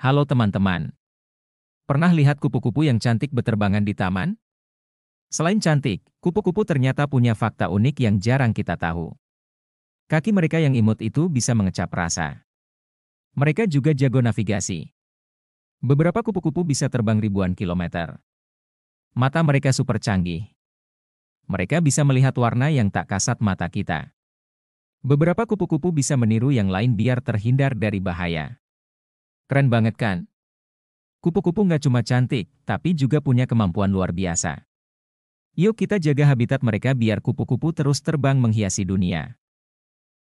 Halo teman-teman. Pernah lihat kupu-kupu yang cantik beterbangan di taman? Selain cantik, kupu-kupu ternyata punya fakta unik yang jarang kita tahu. Kaki mereka yang imut itu bisa mengecap rasa. Mereka juga jago navigasi. Beberapa kupu-kupu bisa terbang ribuan kilometer. Mata mereka super canggih. Mereka bisa melihat warna yang tak kasat mata kita. Beberapa kupu-kupu bisa meniru yang lain biar terhindar dari bahaya. Keren banget kan? Kupu-kupu nggak cuma cantik, tapi juga punya kemampuan luar biasa. Yuk kita jaga habitat mereka biar kupu-kupu terus terbang menghiasi dunia.